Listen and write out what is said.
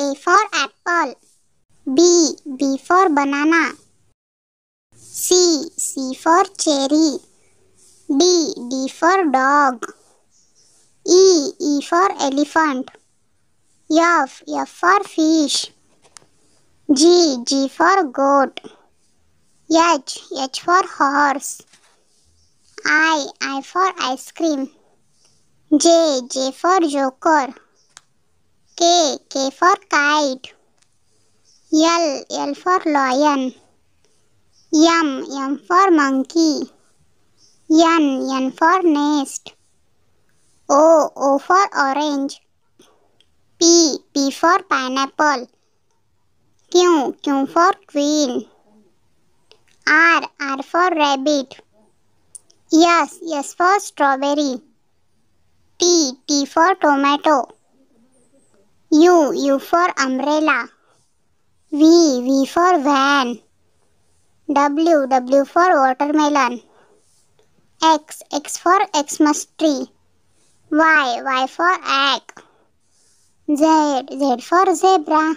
A for apple. B. B for banana. C. C for cherry. D. D for dog. E. E for elephant. F. F for fish. G. G for goat. H. H for horse. I. I for ice cream. J. J for joker. K. K for kite. L. L for lion. M. M for monkey. N. N for nest. O. O for orange. P. P for pineapple. Q. Q for queen. R. R for rabbit. S. S for strawberry. T. T for tomato. U, U for umbrella. V, V for van. W, W for watermelon. X, X for Xmas tree. Y, Y for egg. Z, Z for zebra.